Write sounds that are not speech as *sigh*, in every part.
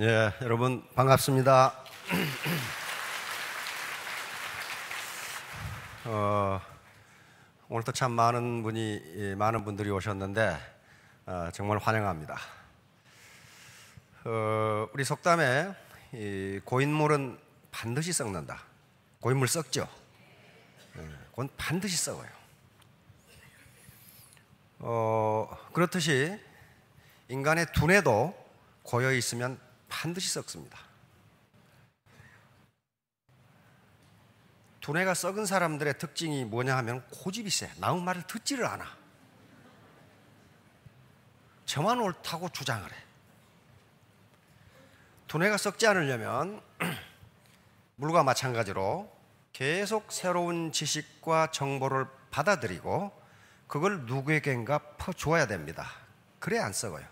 예, 여러분 반갑습니다. *clears throat* 어, 오늘도 참 많은 분이 예, 많은 분들이 오셨는데 어, 정말 환영합니다. 어, 우리 속담에 고인물은 반드시 썩는다. 고인물 썩죠? 예, 그건 반드시 썩어요. 어, 그렇듯이 인간의 두뇌도 고여 있으면 반드시 썩습니다. 두뇌가 썩은 사람들의 특징이 뭐냐 하면 고집이 세. 나온 말을 듣지를 않아. 저만 옳다고 주장을 해. 두뇌가 썩지 않으려면 *clears throat* 물과 마찬가지로 계속 새로운 지식과 정보를 받아들이고 그걸 누구에겐가 퍼주야 됩니다. 그래야 안 썩어요.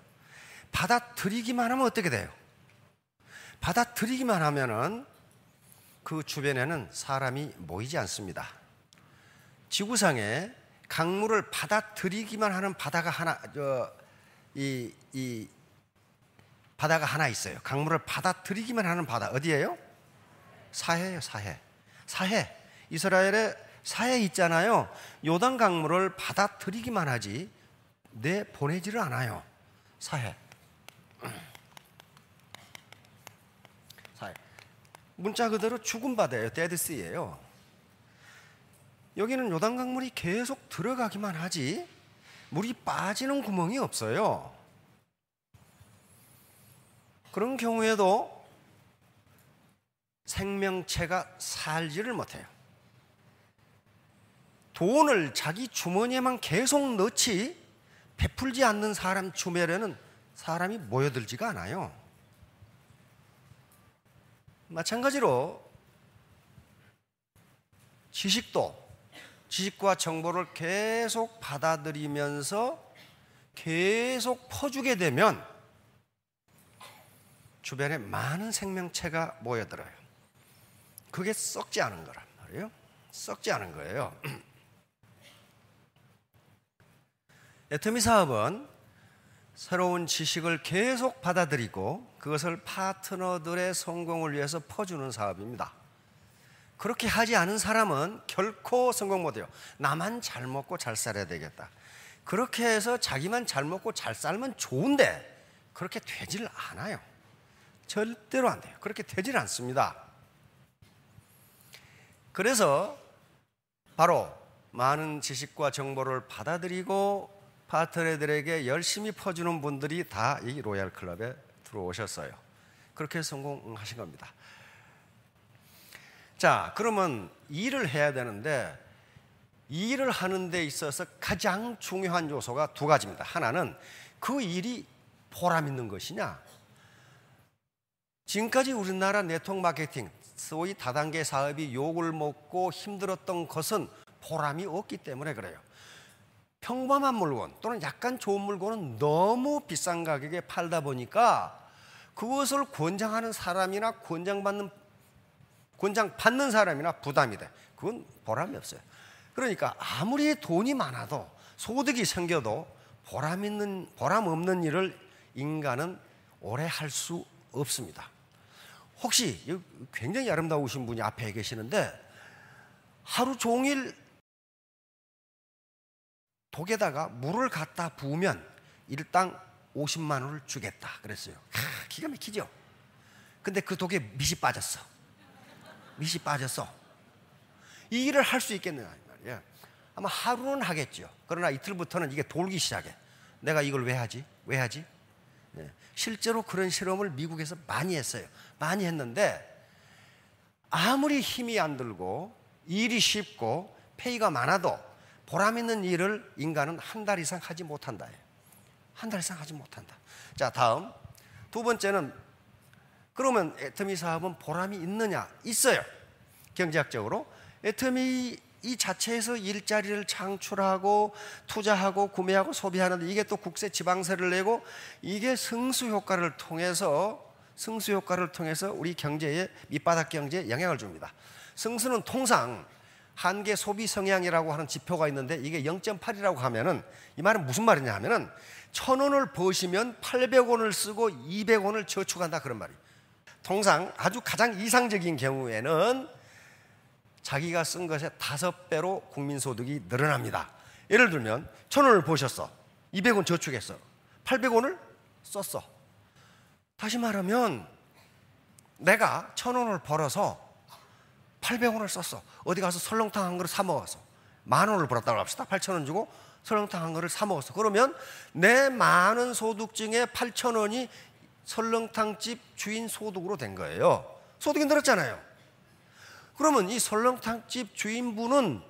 받아들이기만 하면 어떻게 돼요? 받아들이기만 하면은 그 주변에는 사람이 모이지 않습니다. 지구상에 강물을 받아들이기만 하는 바다가 하나 저, 이, 이 바다가 하나 있어요. 강물을 받아들이기만 하는 바다 어디예요? 사해요, 사해. 사해. 이스라엘에 사해 있잖아요. 요단 강물을 받아들이기만 하지 내 보내지를 않아요. 사해. 문자 그대로 죽음바다예요. 데드스예요. 여기는 요단강 물이 계속 들어가기만 하지 물이 빠지는 구멍이 없어요. 그런 경우에도 생명체가 살지를 못해요. 돈을 자기 주머니에만 계속 넣지 베풀지 않는 사람 주매려는 사람이 모여들지가 않아요. 마찬가지로 지식도 지식과 정보를 계속 받아들이면서 계속 퍼주게 되면 주변에 많은 생명체가 모여들어요. 그게 썩지 않은 거란 말이에요. 썩지 않은 거예요. *clears throat* 애터미 사업은 새로운 지식을 계속 받아들이고 그것을 파트너들의 성공을 위해서 퍼주는 사업입니다. 그렇게 하지 않은 사람은 결코 성공 못해요. 나만 잘 먹고 잘 살아야 되겠다. 그렇게 해서 자기만 잘 먹고 잘 살면 좋은데 그렇게 되질 않아요. 절대로 안 돼요. 그렇게 되질 않습니다. 그래서 바로 많은 지식과 정보를 받아들이고 파트너들에게 열심히 퍼주는 분들이 다 이 로얄 클럽에 들어오셨어요. 그렇게 성공하신 겁니다. 자, 그러면 일을 해야 되는데 일을 하는 데 있어서 가장 중요한 요소가 두 가지입니다. 하나는 그 일이 보람 있는 것이냐. 지금까지 우리나라 네트워크 마케팅, 소위 다단계 사업이 욕을 먹고 힘들었던 것은 보람이 없기 때문에 그래요. 평범한 물건 또는 약간 좋은 물건은 너무 비싼 가격에 팔다 보니까 그것을 권장하는 사람이나 권장받는 권장 받는 사람이나 부담이 돼. 그건 보람이 없어요. 그러니까 아무리 돈이 많아도 소득이 생겨도 보람 있는 보람 없는 일을 인간은 오래 할 수 없습니다. 혹시 굉장히 아름다우신 분이 앞에 계시는데 하루 종일 독에다가 물을 갖다 부으면 일당 50만 원을 주겠다 그랬어요. 하, 기가 막히죠. 근데 그 독에 밑이 빠졌어. 밑이 빠졌어. 이 일을 할 수 있겠느냐 말이야. 아마 하루는 하겠죠. 그러나 이틀부터는 이게 돌기 시작해. 내가 이걸 왜 하지? 왜 하지? 네. 실제로 그런 실험을 미국에서 많이 했어요. 많이 했는데 아무리 힘이 안 들고 일이 쉽고 페이가 많아도 보람 있는 일을 인간은 한 달 이상 하지 못한다. 한 달 이상 하지 못한다. 자, 다음. 두 번째는 그러면 애터미 사업은 보람이 있느냐? 있어요. 경제학적으로. 애터미 이 자체에서 일자리를 창출하고 투자하고 구매하고 소비하는데 이게 또 국세 지방세를 내고 이게 승수 효과를 통해서 승수 효과를 통해서 우리 경제에 밑바닥 경제에 영향을 줍니다. 승수는 통상 한계 소비 성향이라고 하는 지표가 있는데 이게 0.8이라고 하면은 이 말은 무슨 말이냐 하면은 천 원을 버시면 800원을 쓰고 200원을 저축한다 그런 말이 통상 아주 가장 이상적인 경우에는 자기가 쓴 것의 다섯 배로 국민소득이 늘어납니다. 예를 들면 천 원을 보셨어. 200원 저축했어. 800원을 썼어. 다시 말하면 내가 천 원을 벌어서 800원을 썼어. 어디 가서 설렁탕 한 그릇 사 먹어서 만 원을 벌었다고 합시다. 8천 원 주고 설렁탕 한 그릇 사먹어서 그러면 내 많은 소득 중에 8천 원이 설렁탕집 주인 소득으로 된 거예요. 소득이 늘었잖아요. 그러면 이 설렁탕집 주인분은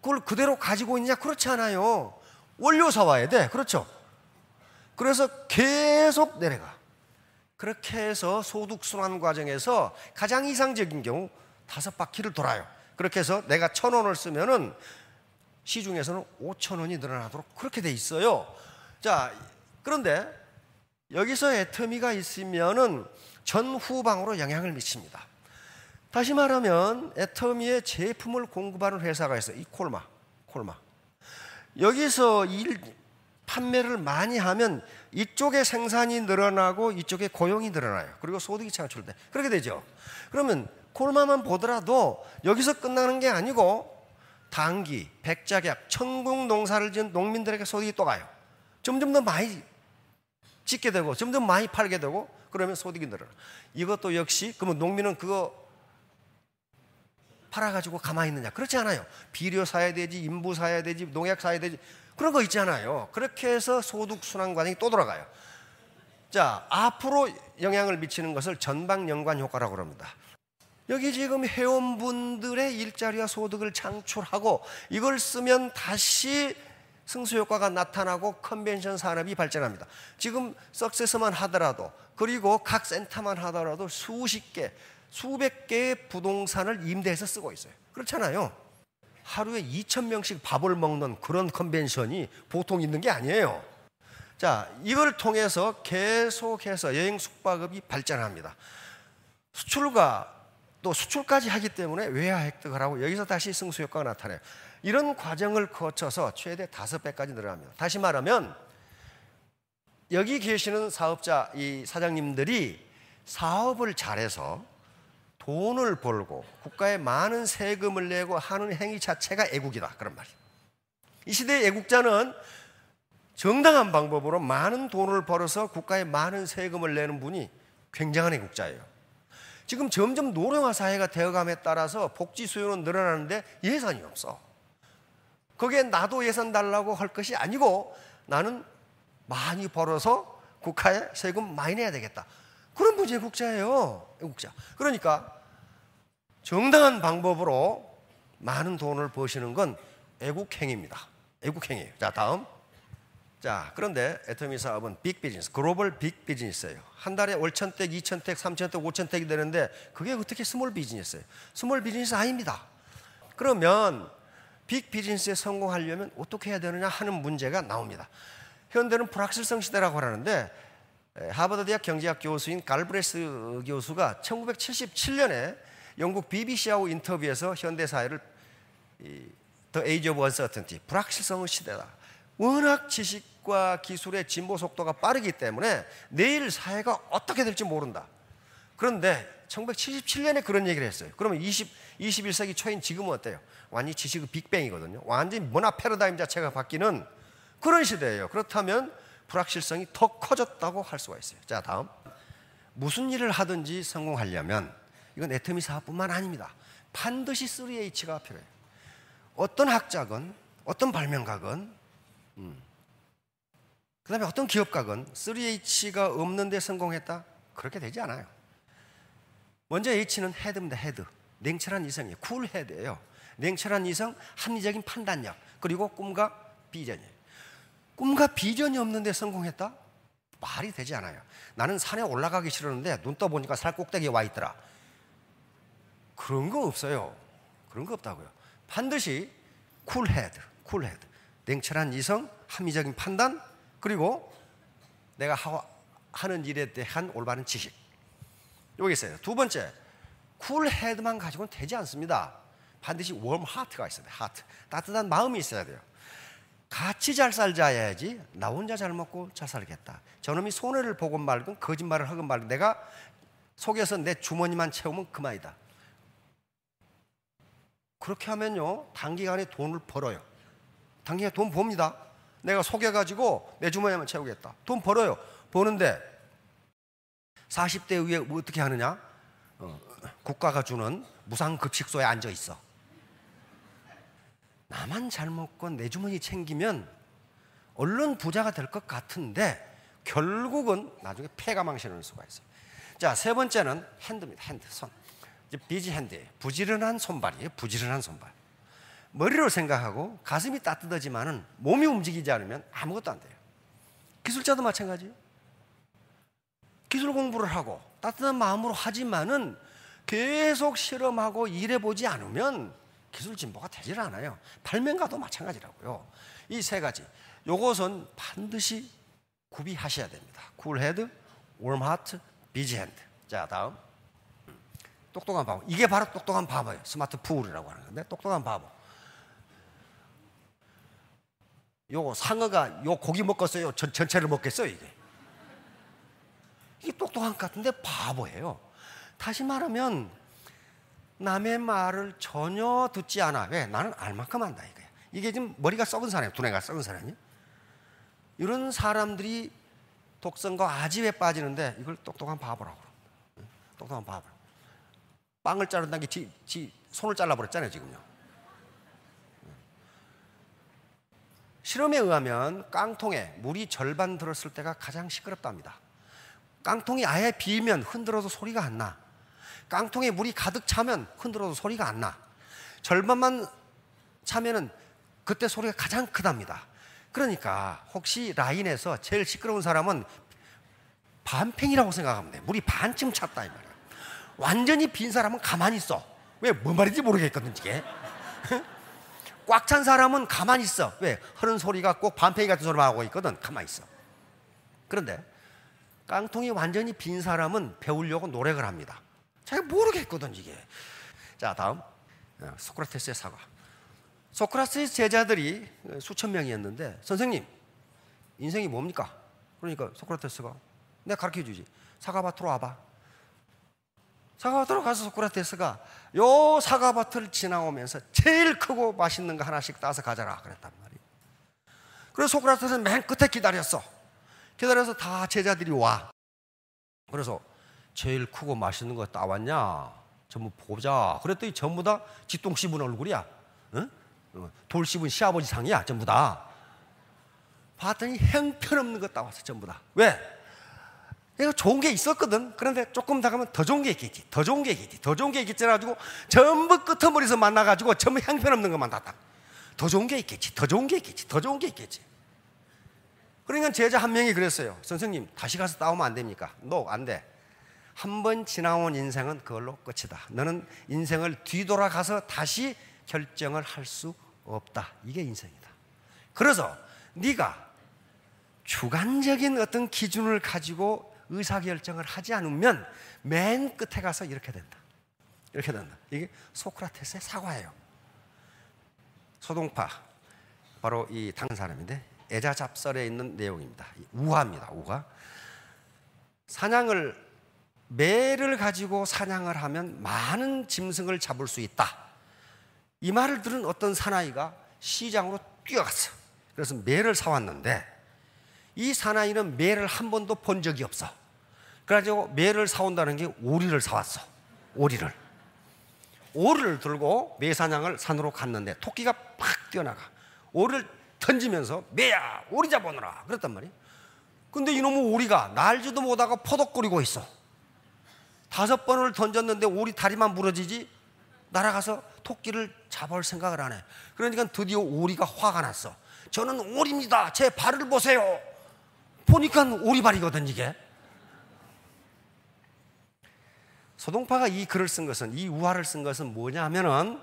그걸 그대로 가지고 있냐? 그렇지 않아요. 원료 사와야 돼. 그렇죠? 그래서 계속 내려가. 그렇게 해서 소득순환 과정에서 가장 이상적인 경우 다섯 바퀴를 돌아요. 그렇게 해서 내가 천 원을 쓰면은 시중에서는 오천 원이 늘어나도록 그렇게 돼 있어요. 자, 그런데 여기서 애터미가 있으면은 전후방으로 영향을 미칩니다. 다시 말하면 애터미의 제품을 공급하는 회사가 있어요. 이 콜마, 콜마. 여기서 일, 판매를 많이 하면 이쪽에 생산이 늘어나고 이쪽에 고용이 늘어나요. 그리고 소득이 창출돼. 그렇게 되죠. 그러면 코르마만 보더라도 여기서 끝나는 게 아니고 단기 백작약, 천국 농사를 지은 농민들에게 소득이 또 가요. 점점 더 많이 짓게 되고 점점 많이 팔게 되고 그러면 소득이 늘어나. 이것도 역시 그러면 농민은 그거 팔아가지고 가만히 있느냐? 그렇지 않아요. 비료 사야 되지, 인부 사야 되지, 농약 사야 되지 그런 거 있잖아요. 그렇게 해서 소득 순환 과정이 또 돌아가요. 자 앞으로 영향을 미치는 것을 전방 연관 효과라고 합니다. 여기 지금 회원분들의 일자리와 소득을 창출하고 이걸 쓰면 다시 승수 효과가 나타나고 컨벤션 산업이 발전합니다. 지금 석세스만 하더라도 그리고 각 센터만 하더라도 수십 개, 수백 개의 부동산을 임대해서 쓰고 있어요. 그렇잖아요. 하루에 2천 명씩 밥을 먹는 그런 컨벤션이 보통 있는 게 아니에요. 자, 이걸 통해서 계속해서 여행 숙박업이 발전합니다. 수출과 또 수출까지 하기 때문에 외화 획득을 하고 여기서 다시 승수 효과가 나타나요. 이런 과정을 거쳐서 최대 다섯 배까지 늘어납니다. 다시 말하면 여기 계시는 사업자 이 사장님들이 사업을 잘해서 돈을 벌고 국가에 많은 세금을 내고 하는 행위 자체가 애국이다 그런 말이에요. 이 시대의 애국자는 정당한 방법으로 많은 돈을 벌어서 국가에 많은 세금을 내는 분이 굉장한 애국자예요. 지금 점점 노령화 사회가 되어감에 따라서 복지 수요는 늘어나는데 예산이 없어. 그게 나도 예산 달라고 할 것이 아니고 나는 많이 벌어서 국가에 세금 많이 내야 되겠다. 그런 문제 국자예요. 국자. 그러니까 정당한 방법으로 많은 돈을 버시는 건 애국행위입니다. 애국행위예요. 자, 다음. 자, 그런데 애터미 사업은 빅 비즈니스, 글로벌 빅 비즈니스예요. 한 달에 월천택, 이천택, 삼천택, 오천택이 되는데 그게 어떻게 스몰 비즈니스예요? 스몰 비즈니스 아닙니다. 그러면 빅 비즈니스에 성공하려면 어떻게 해야 되느냐 하는 문제가 나옵니다. 현대는 불확실성 시대라고 하는데 하버드 대학 경제학 교수인 갈브레스 교수가 1977년에 영국 BBC하고 인터뷰에서 현대 사회를 더 에이지 오브 언서튼티 불확실성의 시대다. 워낙 지식 지식과 기술의 진보 속도가 빠르기 때문에 내일 사회가 어떻게 될지 모른다. 그런데 1977년에 그런 얘기를 했어요. 그러면 20, 21세기 초인 지금은 어때요? 완전히 지식의 빅뱅이거든요. 완전히 문화 패러다임 자체가 바뀌는 그런 시대예요. 그렇다면 불확실성이 더 커졌다고 할 수가 있어요. 자, 다음. 무슨 일을 하든지 성공하려면 이건 애터미 사업뿐만 아닙니다. 반드시 3H가 필요해요. 어떤 학자건 어떤 발명가건 음, 그 다음에 어떤 기업각은 3H가 없는데 성공했다? 그렇게 되지 않아요. 먼저 H는 헤드입니다, 헤드. 냉철한 이성이에요. 쿨 헤드예요. 냉철한 이성, 합리적인 판단력, 그리고 꿈과 비전이에요. 꿈과 비전이 없는데 성공했다? 말이 되지 않아요. 나는 산에 올라가기 싫었는데 눈 떠보니까 살 꼭대기에 와 있더라. 그런 거 없어요. 그런 거 없다고요. 반드시 쿨헤드, 쿨헤드. 냉철한 이성, 합리적인 판단, 그리고 내가 하, 하는 일에 대한 올바른 지식. 여기 있어요. 두 번째, 쿨 헤드만 가지고는 되지 않습니다. 반드시 웜 하트가 있어야 돼. 요 하트. 따뜻한 마음이 있어야 돼요. 같이 잘 살자야지 나 혼자 잘 먹고 잘 살겠다. 저놈이 손해를 보건 말건 거짓말을 하건 말건 내가 속에서 내 주머니만 채우면 그만이다. 그렇게 하면요 단기간에 돈을 벌어요. 단기간에 돈 봅니다. 내가 속여가지고 내 주머니만 채우겠다. 돈 벌어요. 버는데 40대 위에 뭐 어떻게 하느냐? 어, 국가가 주는 무상급식소에 앉아 있어. 나만 잘 먹고 내 주머니 챙기면 얼른 부자가 될 것 같은데 결국은 나중에 폐가 망신을 수가 있어요. 자, 세 번째는 핸드입니다. 핸드, 손. 이제 비지 핸드예요. 부지런한 손발이에요. 부지런한 손발. 머리로 생각하고 가슴이 따뜻하지만은 몸이 움직이지 않으면 아무것도 안 돼요. 기술자도 마찬가지예요. 기술 공부를 하고 따뜻한 마음으로 하지만은 계속 실험하고 일해보지 않으면 기술 진보가 되질 않아요. 발명가도 마찬가지라고요. 이 세 가지. 요것은 반드시 구비하셔야 됩니다. 쿨헤드, 웜하트, 비즈핸드 자, 다음. 음. 똑똑한 바보. 이게 바로 똑똑한 바보예요. 스마트 풀이라고 하는 건데 똑똑한 바보. 요 상어가 요 고기 먹겠어요? 전, 전체를 먹겠어요? 이게. 이게 똑똑한 것 같은데 바보예요. 다시 말하면 남의 말을 전혀 듣지 않아. 왜? 나는 알 만큼 안다 이거야. 이게 지금 머리가 썩은 사람이야. 두뇌가 썩은 사람이. 이런 사람들이 독성과 아집에 빠지는데 이걸 똑똑한 바보라고. 똑똑한 바보. 빵을 자른다는 게 지, 지 손을 잘라버렸잖아요, 지금요. 실험에 의하면 깡통에 물이 절반 들었을 때가 가장 시끄럽답니다. 깡통이 아예 비면 흔들어도 소리가 안 나. 깡통에 물이 가득 차면 흔들어도 소리가 안 나. 절반만 차면은 그때 소리가 가장 크답니다. 그러니까 혹시 라인에서 제일 시끄러운 사람은 반팽이라고 생각하면 돼. 물이 반쯤 찼다 이 말이야. 완전히 빈 사람은 가만히 있어. 왜 뭔 말인지 모르겠거든 이게. 꽉찬 사람은 가만히 있어. 왜? 흐른 소리가 꼭 반팽이 같은 소리만 하고 있거든. 가만히 있어. 그런데 깡통이 완전히 빈 사람은 배우려고 노력을 합니다. 잘 모르겠거든, 이게. 자, 다음. 어, 소크라테스의 사과. 소크라테스 제자들이 수천 명이었는데, 선생님, 인생이 뭡니까? 그러니까 소크라테스가 내가 가르쳐 주지. 사과밭으로 와봐. 사과밭으로 가서 소크라테스가 요 사과밭을 지나오면서 제일 크고 맛있는 거 하나씩 따서 가져라 그랬단 말이에요. 그래서 소크라테스는 맨 끝에 기다렸어. 기다려서 다 제자들이 와. 그래서 제일 크고 맛있는 거 따왔냐? 전부 보자. 그랬더니 전부 다 지똥 씹은 얼굴이야. 응? 돌 씹은 시아버지 상이야. 전부 다. 봤더니 형편없는거 따왔어. 전부 다. 왜? 이거 좋은 게 있었거든. 그런데 조금 더 가면 더 좋은 게 있겠지. 더 좋은 게 있겠지. 더 좋은 게 있겠지. 해가지고 전부 끄트머리에서 만나가지고 전부 형편없는 것만 났다. 더 좋은 게 있겠지. 더 좋은 게 있겠지. 더 좋은 게 있겠지. 그러니까 제자 한 명이 그랬어요. 선생님, 다시 가서 따오면 안 됩니까? No, 안 돼. 한 번 지나온 인생은 그걸로 끝이다. 너는 인생을 뒤돌아가서 다시 결정을 할 수 없다. 이게 인생이다. 그래서 네가 주관적인 어떤 기준을 가지고 의사결정을 하지 않으면 맨 끝에 가서 이렇게 된다. 이렇게 된다. 이게 소크라테스의 사과예요. 소동파 바로 이 당한 사람인데 애자잡설에 있는 내용입니다. 우화입니다. 우화. 사냥을 매를 가지고 사냥을 하면 많은 짐승을 잡을 수 있다. 이 말을 들은 어떤 사나이가 시장으로 뛰어갔어. 그래서 매를 사왔는데 이 사나이는 매를 한 번도 본 적이 없어. 그래가지고 매를 사온다는 게 오리를 사왔어. 오리를. 오리를 들고 매사냥을 산으로 갔는데 토끼가 팍 뛰어나가. 오리를 던지면서 매야 오리 잡아오너라 그랬단 말이야. 근데 이놈의 오리가 날지도 못하고 포덕거리고 있어. 다섯 번을 던졌는데 오리 다리만 부러지지 날아가서 토끼를 잡을 생각을 안 해. 그러니까 드디어 오리가 화가 났어. 저는 오리입니다. 제 발을 보세요. 보니까 오리발이거든 이게. 소동파가 이 글을 쓴 것은 이 우화를 쓴 것은 뭐냐면은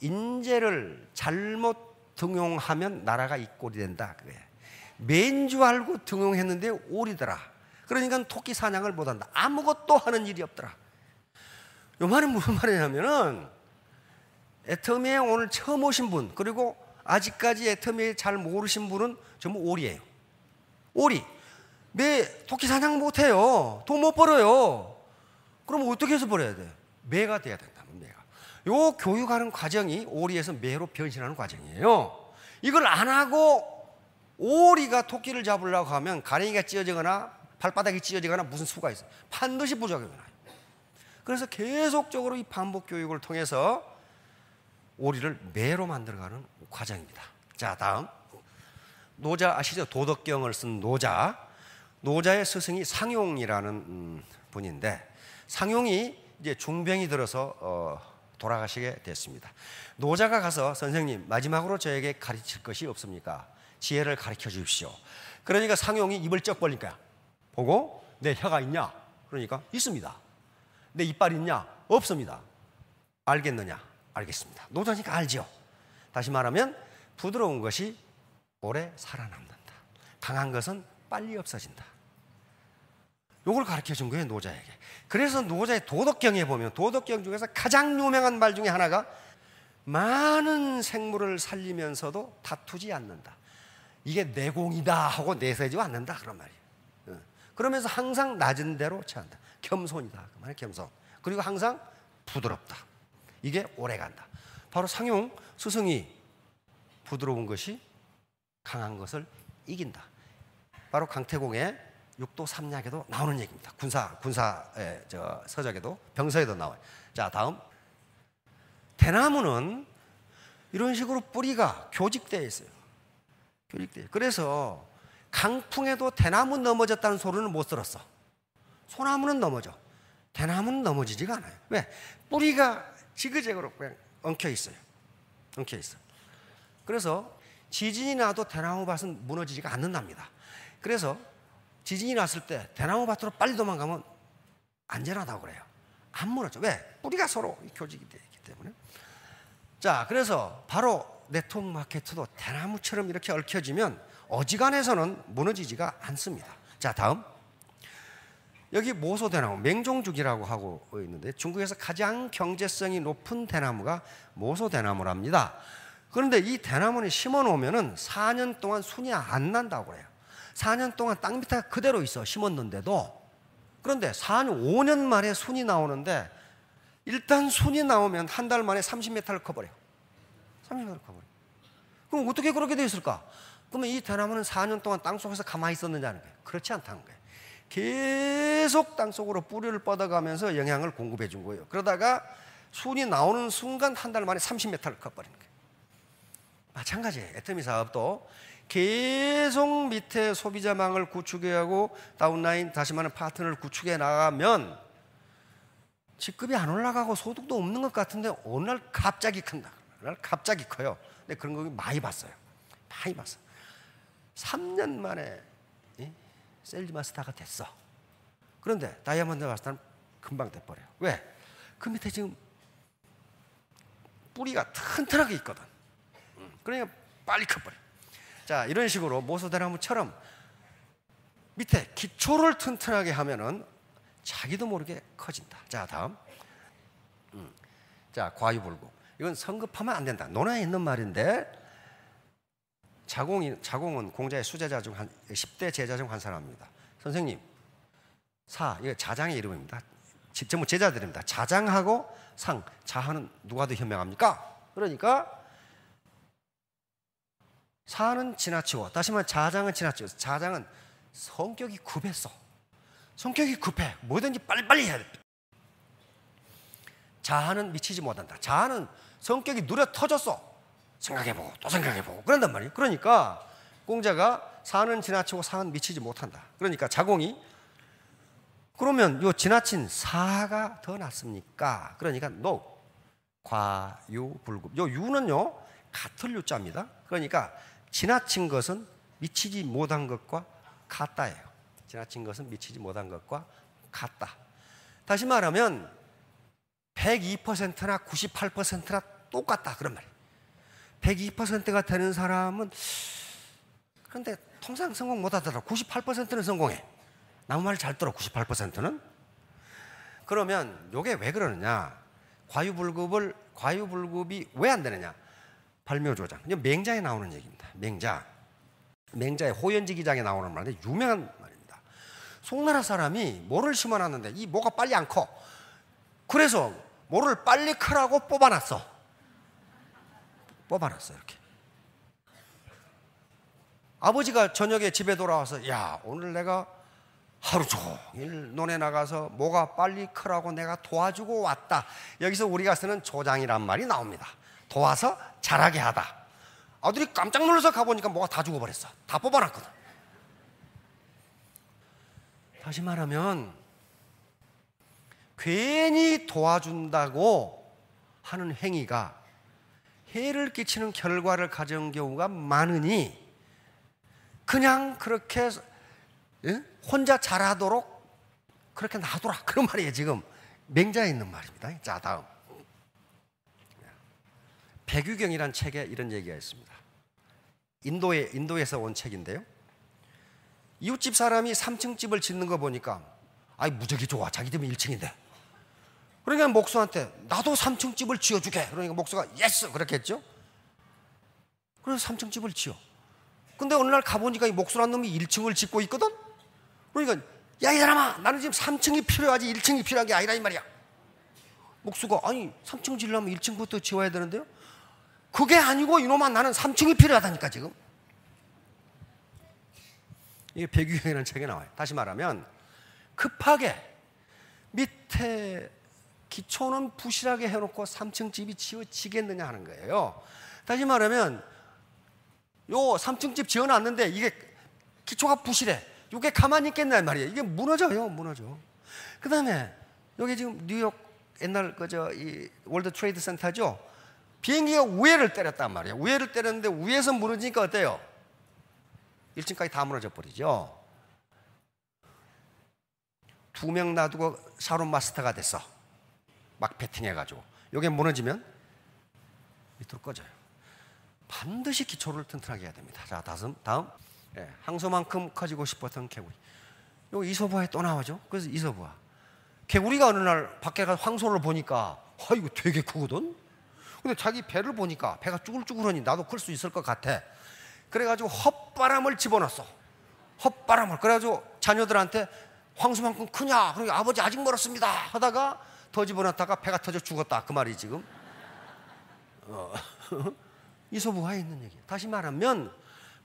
인재를 잘못 등용하면 나라가 이 꼴이 된다 그게. 맨주 알고 등용했는데 오리더라. 그러니까 토끼 사냥을 못한다. 아무것도 하는 일이 없더라. 요 말은 무슨 *laughs* 말이냐면은 애터미에 오늘 처음 오신 분 그리고 아직까지 애터미에 잘 모르신 분은 전부 오리예요. 오리. 매 토끼 사냥 못해요. 돈 못 벌어요. 그럼 어떻게 해서 벌어야 돼? 요 매가 돼야 된다. 면 매가. 요 교육하는 과정이 오리에서 매로 변신하는 과정이에요. 이걸 안 하고 오리가 토끼를 잡으려고 하면 가랭이가 찢어지거나 발바닥이 찢어지거나 무슨 수가 있어. 요 반드시 부작용이 나요. 그래서 계속적으로 이 반복 교육을 통해서 오리를 매로 만들어가는 과정입니다. 자, 다음. 노자 아시죠? 도덕경을 쓴 노자. 노자의 스승이 상용이라는 음, 분인데 상용이 이제 중병이 들어서 어 돌아가시게 됐습니다. 노자가 가서 선생님 마지막으로 저에게 가르칠 것이 없습니까? 지혜를 가르쳐 주십시오. 그러니까 상용이 입을 쩍 벌니까 보고 내 혀가 있냐? 그러니까 있습니다. 내 이빨 있냐? 없습니다. 알겠느냐? 알겠습니다. 노자니까 알지요. 다시 말하면 부드러운 것이 오래 살아남는다. 강한 것은 빨리 없어진다. 요걸 가르쳐 준 거예요, 노자에게. 그래서 노자의 도덕경에 보면 도덕경 중에서 가장 유명한 말 중에 하나가 많은 생물을 살리면서도 다투지 않는다. 이게 내공이다 하고 내세지 않는다 그런 말이에요. 그러면서 항상 낮은 대로 처한다. 겸손이다. 그 말이 겸손. 그리고 항상 부드럽다. 이게 오래 간다. 바로 상용 스승이 부드러운 것이 강한 것을 이긴다. 바로 강태공의 육도 삼략에도 나오는 얘기입니다. 군사 군사 에, 예, 저 서적에도 병서에도 나와요. 자 다음 대나무는 이런 식으로 뿌리가 교직되어 있어요. 교직돼. 그래서 강풍에도 대나무 넘어졌다는 소리는 못 들었어. 소나무는 넘어져. 대나무는 넘어지지가 않아요. 왜? 뿌리가 지그재그로 그냥 엉켜 있어요. 엉켜 있어. 그래서 지진이 나도 대나무 밭은 무너지지가 않는답니다. 그래서 지진이 났을 때 대나무 밭으로 빨리 도망가면 안전하다고 그래요. 안 무너져. 왜? 뿌리가 서로 교직이 되어 있기 때문에. 자, 그래서 바로 네트워크마켓도 대나무처럼 이렇게 얽혀지면 어지간해서는 무너지지가 않습니다. 자, 다음. 여기 모소 대나무, 맹종죽이라고 하고 있는데 중국에서 가장 경제성이 높은 대나무가 모소 대나무랍니다. 그런데 이대나무는 심어 놓으면은 4년 동안 순이 안 난다고 그래요. 4년 동안 땅 밑에 그대로 있어 심었는데도 그런데 4년 5년 만에 순이 나오는데 일단 순이 나오면 한 달 만에 30m를 커버려. 30m를 커버려. 그럼 어떻게 그렇게 되었을까? 그러면 이 대나무는 4년 동안 땅 속에서 가만히 있었느냐는 거예요. 그렇지 않다는 거예요. 계속 땅 속으로 뿌리를 뻗어가면서 영향을 공급해 준 거예요. 그러다가 순이 나오는 순간 한 달 만에 30m를 커버리는 거예요. 마찬가지예요. 애터미 사업도 계속 밑에 소비자망을 구축해 하고 다운라인 다시 말하는 파트너를 구축해 나가면 직급이 안 올라가고 소득도 없는 것 같은데 어느 날 갑자기 큰다. 어느 날 갑자기 커요. 근데 그런 거 많이 봤어요. 많이 봤어. 3년 만에 셀리마스타가 됐어. 그런데 다이아몬드 마스터는 금방 돼버려요. 왜? 그 밑에 지금 뿌리가 튼튼하게 있거든. 그러니까 빨리 커버려. 자, 이런 식으로 모서대나무처럼 밑에 기초를 튼튼하게 하면은 자기도 모르게 커진다. 자, 다음. 음. 자, 과유불급. 이건 성급하면 안 된다. 논에 있는 말인데 자공이, 자공은 공자의 수제자 중한 10대 제자 중 한 사람입니다. 선생님, 사, 이거 자장의 이름입니다. 전부 뭐 제자들입니다. 자장하고 상, 자하는 누가 더 현명합니까? 그러니까 사는 지나치고 다시 말해 자장은 지나치고 자장은 성격이 급했어 성격이 급해 뭐든지 빨리빨리 해야 돼 자아는 미치지 못한다 자아는 성격이 누려 터졌어 생각해보고 또 생각해보고 그런단 말이에요 그러니까 공자가 사는 지나치고 사는 미치지 못한다 그러니까 자공이 그러면 요 지나친 사가 더 낫습니까? 그러니까 n 과유불급 요 유는요 같을 유자입니다 그러니까 지나친 것은 미치지 못한 것과 같다예요. 지나친 것은 미치지 못한 것과 같다. 다시 말하면 102%나 98%나 똑같다 그런 말이에요. 102%가 되는 사람은 그런데 통상 성공 못 하더라. 98%는 성공해. 나무 말 잘 들어. 98%는 그러면 이게 왜 그러느냐? 과유불급을 과유불급이 왜 안 되느냐? 발묘조장. 맹자에 나오는 얘기입니다. 맹자. 맹자의 호연지 기장에 나오는 말인데 유명한 말입니다. 송나라 사람이 모를 심어놨는데 이 모가 빨리 안 커. 그래서 모를 빨리 크라고 뽑아놨어. 뽑아놨어 이렇게. 아버지가 저녁에 집에 돌아와서 야 오늘 내가 하루 종일 논에 나가서 뭐가 빨리 크라고 내가 도와주고 왔다. 여기서 우리가 쓰는 조장이란 말이 나옵니다. 도와서 자라게 하다. 아들이 깜짝 놀라서 가보니까 뭐가 다 죽어버렸어. 다 뽑아놨거든. 다시 말하면, 괜히 도와준다고 하는 행위가 해를 끼치는 결과를 가져 경우가 많으니, 그냥 그렇게 혼자 잘하도록 그렇게 놔둬라. 그런 말이에요, 지금. 맹자에 있는 말입니다. 자, 다음. 백규경이란 책에 이런 얘기가 있습니다. 인도에 인도에서 온 책인데요. 이웃집 사람이 3층 집을 짓는 거 보니까 아이 무적이 좋아. 자기 집은 1층인데. 그러니까 목수한테 나도 3층 집을 지어 주게. 그러니까 목수가 예스 그렇겠죠? 그래서 3층 집을 지어. 근데 어느 날 가보니까 이 목수란 놈이 1층을 짓고 있거든? 그러니까, 야, 이 사람아, 나는 지금 3층이 필요하지 1층이 필요한 게 아니라 이 말이야. 목수가, 아니, 3층 지려면 1층부터 지어야 되는데요? 그게 아니고 이놈아 나는 3층이 필요하다니까 지금. 이게 배규형이라는 책에 나와요. 다시 말하면 급하게 밑에 기초는 부실하게 해놓고 3층 집이 지어지겠느냐 하는 거예요. 다시 말하면 요 3층 집 지어놨는데 이게 기초가 부실해. 이게 가만히 있겠냐 말이에요. 이게 무너져요, 무너져. 그 다음에 여기 지금 뉴욕 옛날 그저 이 월드 트레이드 센터죠. 비행기가 우회를 때렸단 말이에요. 우회를 때렸는데 우회에서 무너지니까 어때요? 1층까지 다 무너져 버리죠. 두 명 놔두고 샤론 마스터가 됐어. 막 배팅해가지고. 이게 무너지면 밑으로 꺼져요. 반드시 기초를 튼튼하게 해야 됩니다. 자, 다음. 다음. 예, 항소만큼 커지고 싶었던 개구리. 요 이소부아에 또 나오죠. 그래서 이소부아. 개구리가 어느 날 밖에 가서 황소를 보니까 아이거 되게 크거든. 근데 자기 배를 보니까 배가 쭈글쭈글하니 나도 클 수 있을 것 같아. 그래가지고 헛바람을 집어넣었어. 헛바람을. 그래가지고 자녀들한테 황수만큼 크냐? 그러니 아버지 아직 멀었습니다. 하다가 더 집어넣다가 배가 터져 죽었다. 그 말이 지금. 어. *laughs* 이소부하에 있는 얘기. 다시 말하면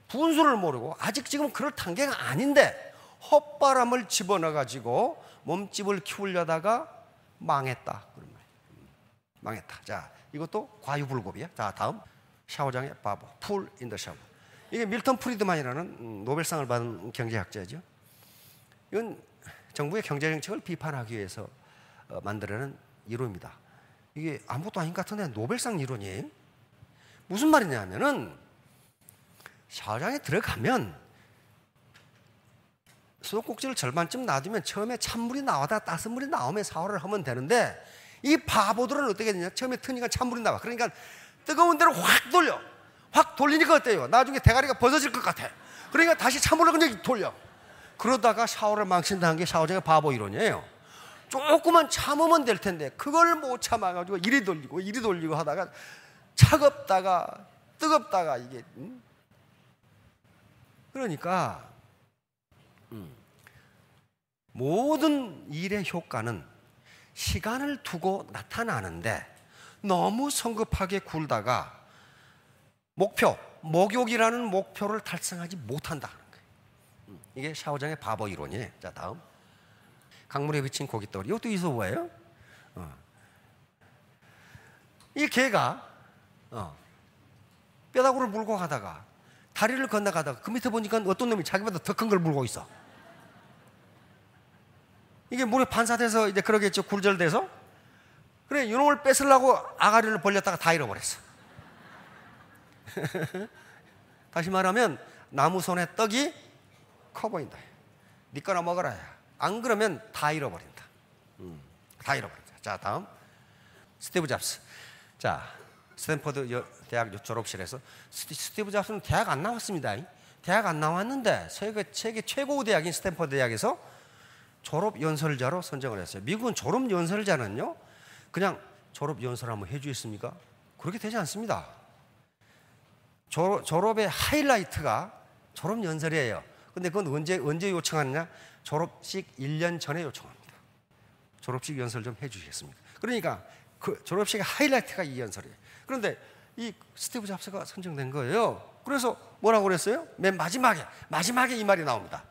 분수를 모르고 아직 지금 그럴 단계가 아닌데 헛바람을 집어넣어가지고 몸집을 키우려다가 망했다. 그런 말이에요. 망했다. 자, 이것도 과유불급이야. 자, 다음. 샤오장의 바보. 풀 인더 샤워. 이게 밀턴 프리드만이라는 음, 노벨상을 받은 경제학자죠. 이건 정부의 경제정책을 비판하기 위해서 어, 만들어낸 이론입니다. 이게 아무것도 아닌 것 같은데 노벨상 이론이에요. 무슨 말이냐 면은 샤오장에 들어가면 수도꼭지를 절반쯤 놔두면 처음에 찬물이 나와다 따스물이 나오면 사활을 하면 되는데 이 바보들은 어떻게 되냐? 처음에 트니까 찬물이 나와. 그러니까 뜨거운 데로 확 돌려. 확 돌리니까 어때요? 나중에 대가리가 벗어질 것 같아. 그러니까 다시 찬물로 그냥 돌려. 그러다가 샤워를 망친다는게 샤워장의 바보 이론이에요. 조금만 참으면 될 텐데 그걸 못 참아가지고 이리 돌리고 이리 돌리고 하다가 차갑다가 뜨겁다가 이게 음? 그러니까 음. 모든 일의 효과는 시간을 두고 나타나는데 너무 성급하게 굴다가 목표, 목욕이라는 목표를 달성하지 못한다. 음, 이게 샤오장의 바보 이론이에 자, 다음. 강물에 비친 고깃덩 이것도 이소부예요. 어. 이 개가 어, 뼈다구를 물고 가다가 다리를 건너가다가 그 밑에 보니까 어떤 놈이 자기보다 더 큰 걸 물고 있어. 이게 물이 반사돼서 이제 그러겠죠. 굴절돼서. 그래, 요놈을 뺏으려고 아가리를 벌렸다가 다 잃어버렸어. *laughs* 다시 말하면 나무 손에 떡이 커 보인다. 네 거나 먹어라. 안 그러면 다 잃어버린다. 음, 다 잃어버린다. 자, 다음. 스티브 잡스. 자, 스탠퍼드 대학 졸업실에서 스티, 브 잡스는 대학 안 나왔습니다. 대학 안 나왔는데 세계, 세계 최고 대학인 스탠퍼드 대학에서 졸업 연설자로 선정을 했어요. 미국은 졸업 연설자는요, 그냥 졸업 연설 한번 해주겠습니까? 그렇게 되지 않습니다. 졸업, 졸업의 하이라이트가 졸업 연설이에요. 근데 그건 언제 언제 요청하느냐? 졸업식 1년 전에 요청합니다. 졸업식 연설 좀 해주시겠습니까? 그러니까 그 졸업식의 하이라이트가 이 연설이에요. 그런데 이 스티브 잡스가 선정된 거예요. 그래서 뭐라고 그랬어요? 맨 마지막에 마지막에 이 말이 나옵니다.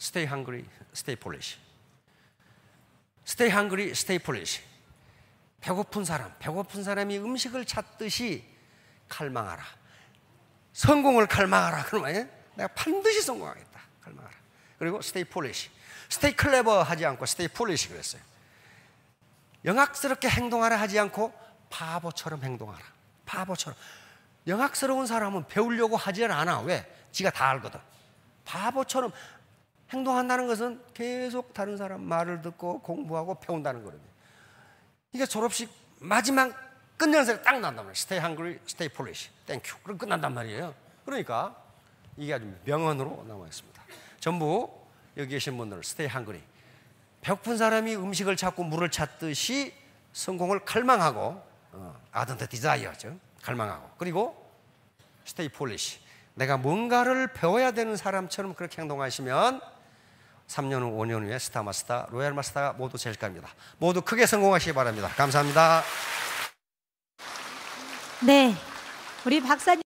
Stay hungry, stay foolish. Stay hungry, stay foolish. 배고픈 사람, 배고픈 사람이 음식을 찾듯이 갈망하라. 성공을 갈망하라. 그러면 예? 내가 반드시 성공하겠다. 갈망하라. 그리고 stay foolish. stay clever 하지 않고 stay foolish 그랬어요. 영악스럽게 행동하라 하지 않고 바보처럼 행동하라. 바보처럼. 영악스러운 사람은 배우려고 하지 않아. 왜? 지가 다 알거든. 바보처럼 행동한다는 것은 계속 다른 사람 말을 듣고 공부하고 배운다는 거거든요. 이게 졸업식 마지막 끝내는 생딱 난단 말이에요. Stay hungry, stay foolish. Thank you. 그럼 끝난단 말이에요. 그러니까 이게 아주 명언으로 남아 있습니다. 전부 여기 계신 분들 stay hungry. 배고픈 사람이 음식을 찾고 물을 찾듯이 성공을 갈망하고 아든데 어, 디자이어죠. 갈망하고 그리고 stay f o 내가 뭔가를 배워야 되는 사람처럼 그렇게 행동하시면 3년 후, 5년 후에 스타마스타, 로얄마스타가 모두 제일합니다 모두 크게 성공하시기 바랍니다. 감사합니다. 네. 우리 박사님.